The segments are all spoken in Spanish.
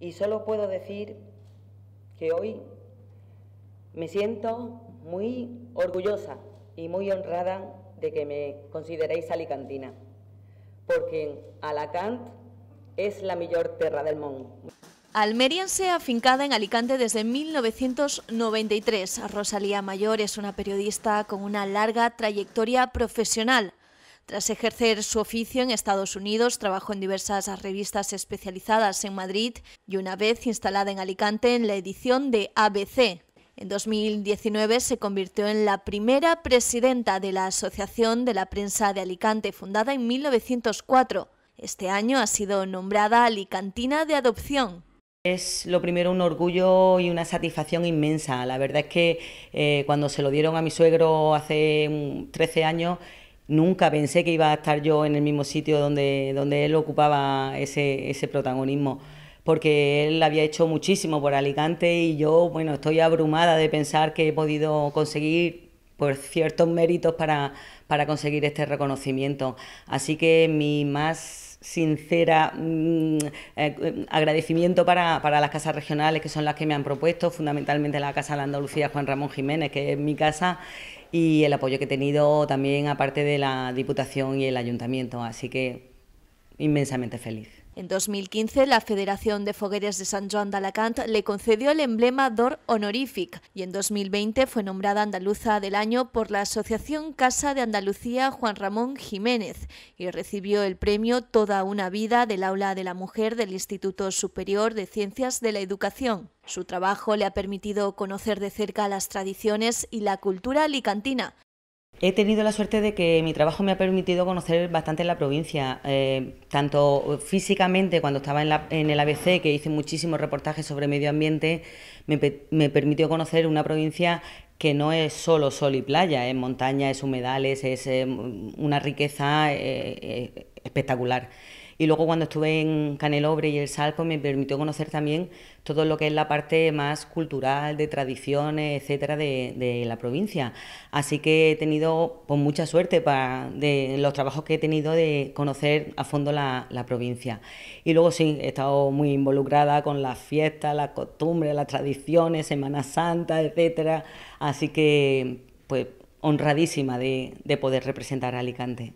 Y solo puedo decir que hoy me siento muy orgullosa y muy honrada de que me consideréis alicantina, porque Alacant es la mejor tierra del mundo. Almeriense afincada en Alicante desde 1993, Rosalía Mayor es una periodista con una larga trayectoria profesional. Tras ejercer su oficio en Estados Unidos, trabajó en diversas revistas especializadas en Madrid y una vez instalada en Alicante en la edición de ABC. En 2019 se convirtió en la primera presidenta de la Asociación de la Prensa de Alicante, fundada en 1904. Este año ha sido nombrada Alicantina de Adopción. Es lo primero un orgullo y una satisfacción inmensa. La verdad es que eh, cuando se lo dieron a mi suegro hace 13 años, Nunca pensé que iba a estar yo en el mismo sitio donde, donde él ocupaba ese, protagonismo, porque él había hecho muchísimo por Alicante y yo, bueno, estoy abrumada de pensar que he podido conseguir por ciertos méritos para, para conseguir este reconocimiento. Así que mi más sincera mm, eh, agradecimiento para, para, las casas regionales, que son las que me han propuesto, fundamentalmente la Casa de Andalucía Juan Ramón Jiménez, que es mi casa, y el apoyo que he tenido también aparte de la Diputación y el Ayuntamiento. Así que inmensamente feliz. En 2015, la Federación de Fogueres de San Juan de le concedió el emblema d'Or Honorific y en 2020 fue nombrada Andaluza del Año por la Asociación Casa de Andalucía Juan Ramón Jiménez y recibió el premio Toda una vida del Aula de la Mujer del Instituto Superior de Ciencias de la Educación. Su trabajo le ha permitido conocer de cerca las tradiciones y la cultura alicantina, He tenido la suerte de que mi trabajo me ha permitido conocer bastante la provincia, eh, tanto físicamente cuando estaba en, el ABC, que hice muchísimos reportajes sobre medio ambiente, me, permitió conocer una provincia que no es solo sol y playa, es montaña, es humedales, es eh, una riqueza eh, espectacular. Y luego cuando estuve en Canelobre y El Salco me permitió conocer también todo lo que es la parte más cultural, de tradiciones, etcétera, de, la provincia. Así que he tenido pues, mucha suerte de los trabajos que he tenido de conocer a fondo la, provincia. Y luego sí, he estado muy involucrada con las fiestas, las costumbres, las tradiciones, Semana Santa, etcétera. Así que, pues, honradísima de, de poder representar a Alicante.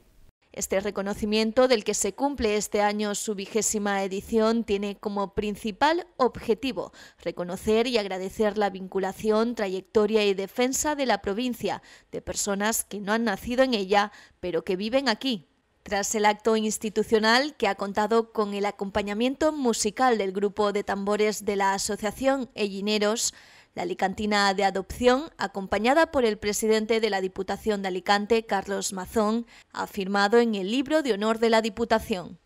Este reconocimiento, del que se cumple este año su vigésima edición, tiene como principal objetivo reconocer y agradecer la vinculación, trayectoria y defensa de la provincia, de personas que no han nacido en ella, pero que viven aquí, tras el acto institucional, que ha contado con el acompañamiento musical del grupo de tambores de la Asociación Ellineros, la alicantina de adopción, acompañada por el presidente de la Diputación de Alicante, Carlos Mazón, ha firmado en el libro de honor de la Diputación.